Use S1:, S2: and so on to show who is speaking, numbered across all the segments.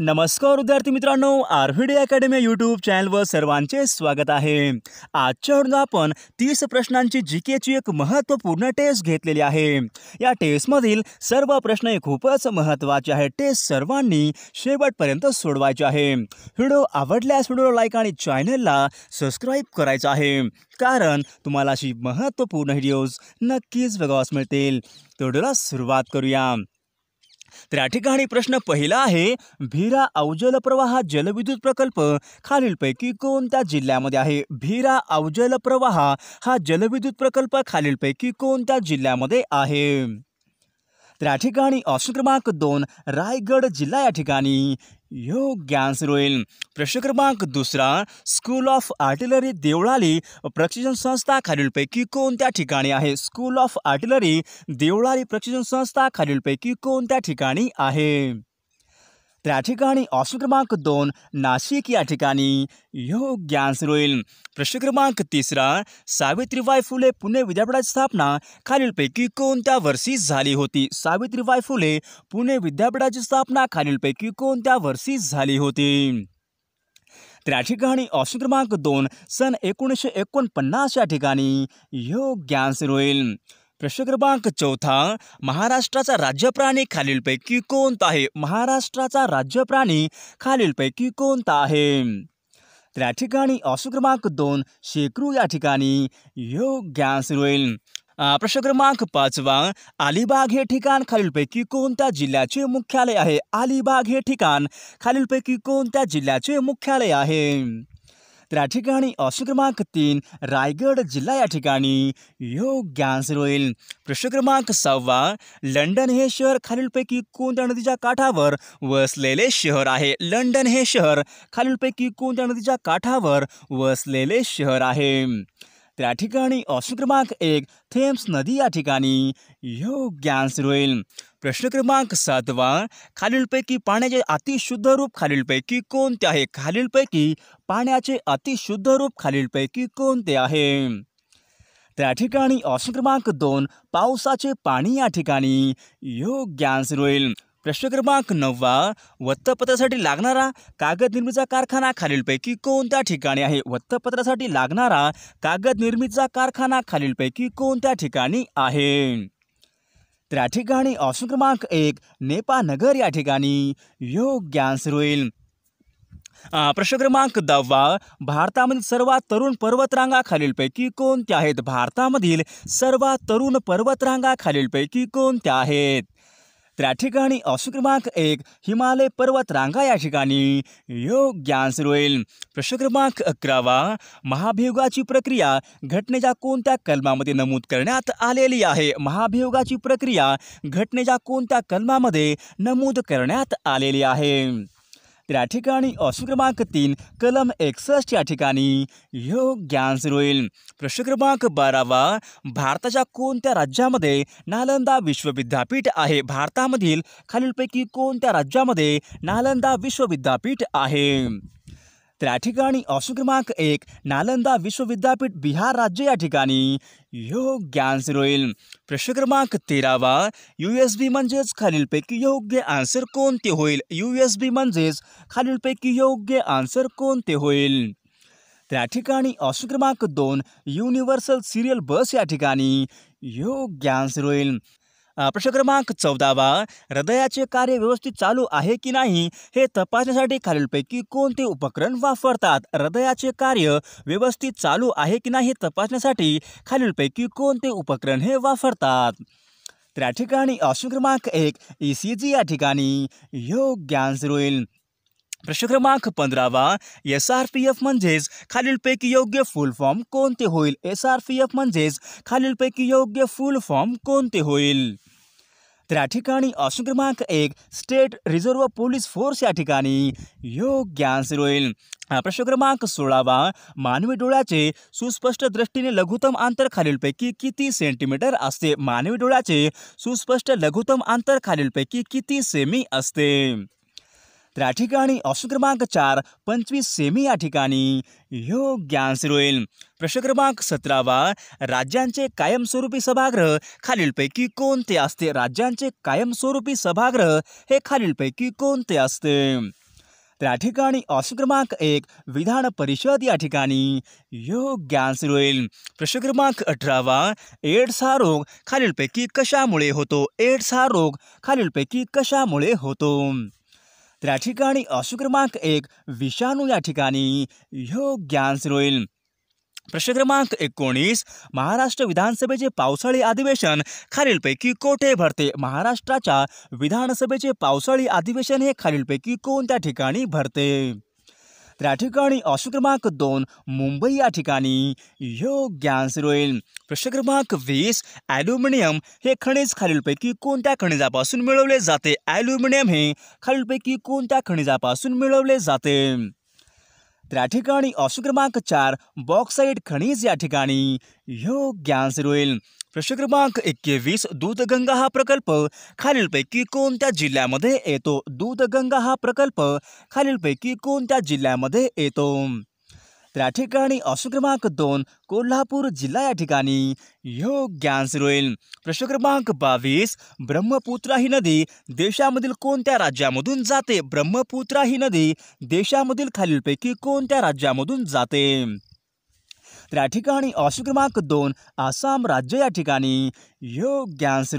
S1: नमस्कार विद्यार्थी मित्रांनो R V D academy YouTube चॅनलवर स्वागत आहे आजच्या वेळेला आपण तीस प्रश्नांची जी केची एक महत्त्वपूर्ण टेस्ट घेतलेली आहे या टेस्टमधील सर्व प्रश्न हे खूपच महत्त्वाचे टेस्ट सर्वांनी शेवटपर्यंत सोडवायचे आहे व्हिडिओ आवडल्यास व्हिडिओला लाईक आणि चॅनलला सबस्क्राईब करायचं आहे कारण तुम्हाला महत्वपूर्ण महत्त्वपूर्ण व्हिडिओज नक्कीच बघावास मिळतील तेवढ्याला सुरुवात करूया तर प्रश्न पहिला आहे भिरा अवजल प्रवाह जलविद्युत प्रकल्प खालीलपैकी कोणत्या जिल्ह्यामध्ये आहे भिरा अवजल प्रवाह हा जलविद्युत प्रकल्प खालीलपैकी कोणत्या जिल्ह्यामध्ये आहे तर ठिकाणी ऑप्शन क्रमांक दोन रायगड जिल्हा या ठिकाणी ह्यो ज्ञानसर होईल प्रश्न क्रमांक दुसरा स्कूल ऑफ आर्टिलरी देवळाली प्रशिक्षण संस्था खालीलपैकी कोणत्या ठिकाणी आहे स्कूल ऑफ आर्टिलरी देवळाली प्रशिक्षण संस्था खालीलपैकी कोणत्या ठिकाणी आहे त्या ऑप्शन क्रमांक दोन नाशिक या ठिकाणी योग्यांश होईल प्रश्न क्रमांक तिसरा सावित्रीबाई फुले पुणे विद्यापीठाची स्थापना खालीलपैकी कोणत्या वर्षी झाली होती सावित्रीबाई फुले पुणे विद्यापीठाची स्थापना खालीलपैकी कोणत्या वर्षी झाली होती त्या ऑप्शन क्रमांक दोन सन एकोणीसशे एकोणपन्नास या ठिकाणी योग्यांश होईल प्रश्न क्रमांक चौथा महाराष्ट्राचा राज्य प्राणी खालीलपैकी कोणता आहे महाराष्ट्राचा राज्य प्राणी खालीलपैकी कोणता आहे त्या ठिकाणी ऑप्शन क्रमांक दोन शेकरू या ठिकाणी योग्यांश होईल प्रश्न क्रमांक पाचवा अलिबाग हे ठिकाण खालीलपैकी कोणत्या जिल्ह्याचे मुख्यालय आहे अलिबाग हे ठिकाण खालीलपैकी कोणत्या जिल्ह्याचे मुख्यालय आहे तर या ठिकाणी ऑप्शन क्रमांक तीन रायगड जिल्हा योग्य आन्सर होईल प्रश्न क्रमांक सहावा लंडन हे शहर खालीलपैकी कोणत्या नदीच्या काठावर वसलेले शहर है लंडन हे शहर खालीलपैकी कोणत्या नदीच्या काठा वसले शहर है त्या ठिकाणी ऑप्शन क्रमांक एक थेम्स नदी या ठिकाणी योग्य आन्सर होईल प्रश्न क्रमांक सातवा खालीलपैकी पाण्याचे अतिशुद्ध रूप खालीलपैकी कोणते आहे खालीलपैकी पाण्याचे अतिशुद्ध रूप खालीलपैकी कोणते आहे त्या ठिकाणी ऑप्शन क्रमांक दोन पावसाचे पाणी या ठिकाणी योग्य आन्सर होईल प्रश्न क्रमांक नववा वृत्तपत्रासाठी लागणारा कागद निर्मितीचा कारखाना खालीलपैकी कोणत्या ठिकाणी आहे वत्तपत्रासाठी लागणारा कागद निर्मितीचा कारखाना खालीलपैकी कोणत्या ठिकाणी आहे त्या ठिकाणी ऑप्शन क्रमांक एक नेपानगर या ठिकाणी योग्य आन्सर होईल प्रश्न क्रमांक दहावा भारतामधील सर्वात तरुण पर्वतरांगा खालीलपैकी कोणत्या आहेत भारतामधील सर्वात तरुण पर्वतरांगा खालीलपैकी कोणत्या आहेत त्या ठिकाणी क्रमांक एक हिमालय पर्वतरांगा या ठिकाणी योग्य आन्सर होईल प्रश्न क्रमांक अकरावा महाभियोगा प्रक्रिया घटने घटनेच्या कोणत्या कलमामध्ये नमूद कर महाभियोगा प्रक्रिया घटने प्रक्रिया घटनेच्या कोणत्या नमूद कर त्या ठिकाणी अश्व क्रमांक तीन कलम एकसष्ट या ठिकाणी सुरू होईल प्रश्न क्रमांक बारावा भारताच्या कोणत्या राज्यामध्ये नालंदा विश्वविद्यापीठ आहे भारतामधील खालीलपैकी कोणत्या राज्यामध्ये नालंदा विश्वविद्यापीठ आहे त्या ठिकाणी क्रमांक एक नालंदा विश्वविद्यापीठ बिहार राज्य या ठिकाणी होईल प्रश्न क्रमांक तेरावा यू एस बी म्हणजेच खालीलपैकी योग्य आन्सर कोणते होईल यू एस बी म्हणजेच खालीलपैकी योग्य आन्सर कोणते होईल ठिकाणी क्रमांक दोन युनिव्हर्सल सिरियल बस या ठिकाणी योग्य आन्सर होईल प्रश्न क्रमांक चौदावा हृदयाचे कार्य व्यवस्थित चालू आहे की नाही हे तपासण्यासाठी खालीलपैकी कोणते उपकरण वापरतात हृदयाचे कार्य व्यवस्थित चालू आहे की नाही हे तपासण्यासाठी खालीलपैकी कोणते उपकरण हे वापरतात त्या ठिकाणी ऑप्शन क्रमांक एक ई सी जी या ठिकाणी योग्य आन्सर होईल प्रश्न क्रमांक पंद्रवा एस आर पी एफ म्हणजेच खालीलपैकी योग्य फुल फॉर्म को होल एस आर पी एफ म्हणजेच खालीलपैकी योग्य फुल फॉर्म को होल तर या ऑप्शन क्रमांक एक स्टेट रिजर्व पोलीस फोर्स या योग्य आंसर होईल प्रश्न क्रमांक सोलावा मानवी डोला सुस्पष्ट दृष्टि ने लघुतम अंतर खालीलपैकी कि सेंटीमीटर आते मानवी डोला सुस्पष्ट लघुतम अंतर खालीलपैकी कि सेमी आते तर या ठिकाणी अश्व क्रमांक चार पंचवीस सेमी या ठिकाणी योग्यांश होईल प्रश्न क्रमांक सतरावा राज्यांचे कायमस्वरूपी सभागृह खालीलपैकी कोणते असते राज्यांचे कायमस्वरूपी सभागृह हे खालीलपैकी कोणते असते तर या क्रमांक एक विधान परिषद या ठिकाणी योग्य आन्सर होईल प्रश्न क्रमांक अठरावा एड्स हा रोग खालीलपैकी कशामुळे होतो एड्स हा रोग खालीलपैकी कशामुळे होतो त्या ठिकाणी अशु क्रमांक एक विषाणू या ठिकाणी योग्यांश होईल प्रश्न क्रमांक एकोणीस महाराष्ट्र विधानसभेचे पावसाळी अधिवेशन खालीलपैकी कोठे भरते महाराष्ट्राच्या विधानसभेचे पावसाळी अधिवेशन हे खालीलपैकी कोणत्या ठिकाणी भरते त्या क्रमांक दोन मुंबई या ठिकाणी योग्यांश होईल प्रश्न क्रमांक वीस ॲल्युमिनियम हे खनिज खालपैकी को खनिजापासून मिळवले जाते ॲल्युमिनियम हे खालीलपैकी कोणत्या खनिजापासून मिळवले जाते त्या क्रमांक चार बॉक्साइड खनिज या ठिकाणी योग्यांश होईल प्रश्न क्रमांक एकवीस दूधगंगा हा प्रकल्प खालीलपैकी कोणत्या जिल्ह्यामध्ये येतो दूधगंगा हा प्रकल्प खालीलपैकी कोणत्या जिल्ह्यामध्ये येतो त्या ठिकाणी ऑप्शन क्रमांक दोन कोल्हापूर जिल्हा या ठिकाणी योग्यांश होईल प्रश्न क्रमांक बावीस ब्रह्मपुत्रा ही नदी देशामधील कोणत्या राज्यामधून जाते ब्रह्मपुत्रा ही नदी देशामधील खालीलपैकी कोणत्या राज्यामधून जाते त्या ठिकाणी क्रमांक दोन आसाम राज्य या ठिकाणी योग्य आन्सर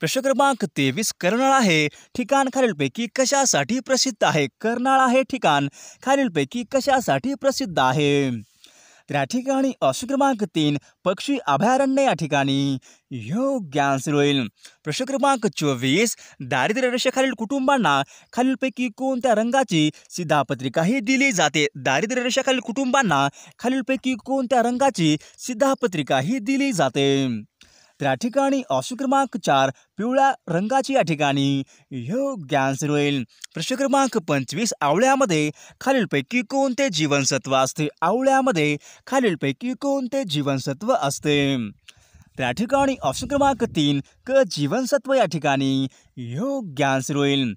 S1: प्रश्न क्रमांक तेवीस कर्नाळ है ठिकाण खालीलपैकी कशासाठी प्रसिद्ध है कर्नाला है ठिकाण खालपैकी कशा सा प्रसिद्ध है त्या ठिकाणी अशुक्रमांक क्रमांक तीन पक्षी अभयारण्य या ठिकाणी योग्य आन्सर होईल प्रश्न क्रमांक चोवीस दारिद्र्य रेषेखालील कुटुंबांना खालीलपैकी कोणत्या रंगाची सिद्धापत्रिकाही दिली जाते दारिद्र्य रेषेखालील कुटुंबांना खालीलपैकी कोणत्या रंगाची सिद्धापत्रिकाही दिली जाते त्या ठिकाणी ऑप्शन क्रमांक चार पिवळ्या रंगाची या ठिकाणी योग्य आन्सर होईल प्रश्न क्रमांक पंचवीस आवळ्यामध्ये खालीलपैकी कोणते जीवनसत्व आते आवळ्यामध्ये खालीलपैकी कोणते जीवनसत्व असते त्या ठिकाणी क्रमांक तीन क जीवनसत्व या ठिकाणी योग्य आन्सर होईल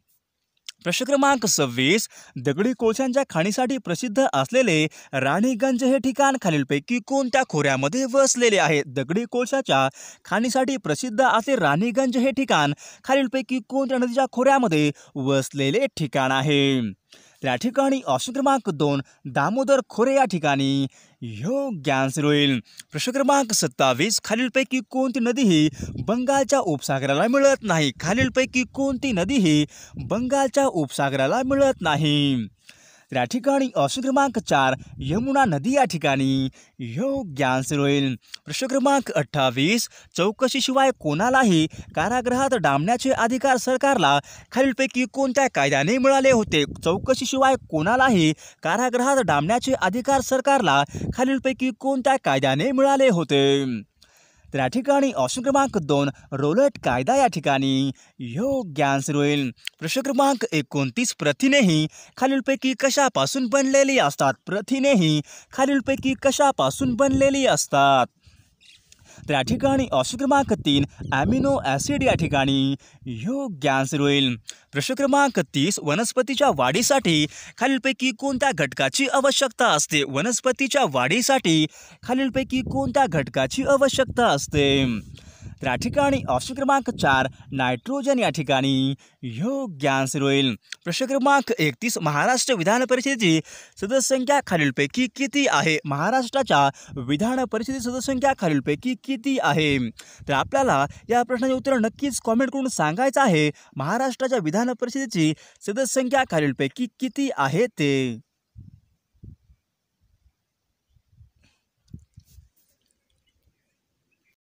S1: प्रश्न क्रमांक सव्वीस दगडी कोळशांच्या खाणीसाठी प्रसिद्ध असलेले राणीगंज हे ठिकाण खालीलपैकी कोणत्या खोऱ्यामध्ये वसलेले आहे दगडी कोळशाच्या खाणीसाठी प्रसिद्ध असले राणीगंज हे ठिकाण खालीलपैकी कोणत्या नदीच्या खोऱ्यामध्ये वसलेले ठिकाण आहे त्या ठिकाणी दोन दामोदर खोरे या ठिकाणी योग्य होईल प्रश्न क्रमांक सत्तावीस खालीलपैकी कोणती नदी ही बंगालच्या उपसागराला मिळत नाही खालीलपैकी कोणती नदी ही बंगालच्या उपसागराला मिळत नाही त्या ठिकाणी अश्व क्रमांक चार यमुना नदी या ठिकाणी योग्यांश होईल प्रश्न क्रमांक अठ्ठावीस चौकशीशिवाय कोणालाही कारागृहात डांबण्याचे अधिकार सरकारला खालीलपैकी कोणत्या कायद्याने मिळाले होते चौकशीशिवाय कोणालाही कारागृहात डांबण्याचे अधिकार सरकारला खालीलपैकी कोणत्या कायद्याने मिळाले होते तर ऑप्शन क्रमांक दोन रोलट कायदा या ठिकाणी योग्य आन्सर प्रश्न क्रमांक एक प्रथिनेही खालीलपैकी कशापासून बनलेली असतात प्रथिनेही खालीलपैकी कशापासून बनलेली असतात तर या तीन ॲमिनो ॲसिड या ठिकाणी योग्य आन्सर प्रश्न क्रमांक तीस वनस्पतीच्या वाढीसाठी खालीलपैकी कोणत्या घटकाची आवश्यकता वनस्पति वनस्पतीच्या वाढीसाठी खालीलपैकी कोणत्या घटकाची आवश्यकता असते तर या ठिकाणी ऑप्शन क्रमांक चार नायट्रोजन या ठिकाणी योग्य आन्सर होईल प्रश्न क्रमांक एकतीस महाराष्ट्र विधान परिषदेची सदस्यसंख्या खालीलपैकी किती आहे महाराष्ट्राच्या विधान परिषदेची सदस्यसंख्या खालीलपैकी किती आहे तर आपल्याला या प्रश्नाचे उत्तर नक्कीच कॉमेंट करून सांगायचं आहे महाराष्ट्राच्या विधान परिषदेची सदस्यसंख्या खालीलपैकी किती आहे ते